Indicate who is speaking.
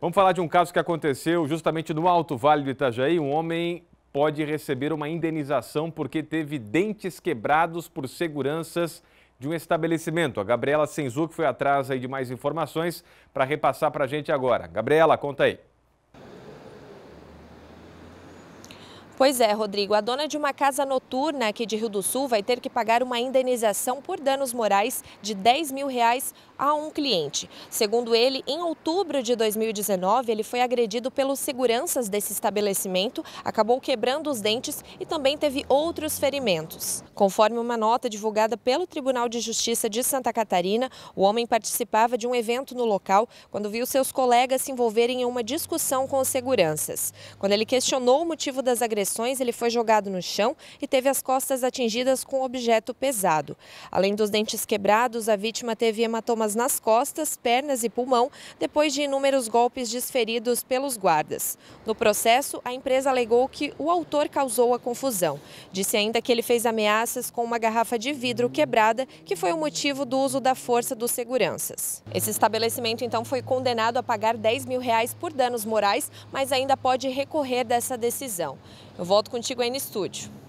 Speaker 1: Vamos falar de um caso que aconteceu justamente no Alto Vale do Itajaí. Um homem pode receber uma indenização porque teve dentes quebrados por seguranças de um estabelecimento. A Gabriela Senzu, que foi atrás aí de mais informações, para repassar para a gente agora. Gabriela, conta aí.
Speaker 2: Pois é, Rodrigo, a dona de uma casa noturna aqui de Rio do Sul vai ter que pagar uma indenização por danos morais de 10 mil reais a um cliente. Segundo ele, em outubro de 2019, ele foi agredido pelos seguranças desse estabelecimento, acabou quebrando os dentes e também teve outros ferimentos. Conforme uma nota divulgada pelo Tribunal de Justiça de Santa Catarina, o homem participava de um evento no local quando viu seus colegas se envolverem em uma discussão com os seguranças. Quando ele questionou o motivo das agressões, ele foi jogado no chão e teve as costas atingidas com um objeto pesado. Além dos dentes quebrados, a vítima teve hematomas nas costas, pernas e pulmão, depois de inúmeros golpes desferidos pelos guardas. No processo, a empresa alegou que o autor causou a confusão. Disse ainda que ele fez ameaças com uma garrafa de vidro quebrada, que foi o motivo do uso da força dos seguranças. Esse estabelecimento, então, foi condenado a pagar 10 mil reais por danos morais, mas ainda pode recorrer dessa decisão. Eu volto contigo aí no estúdio.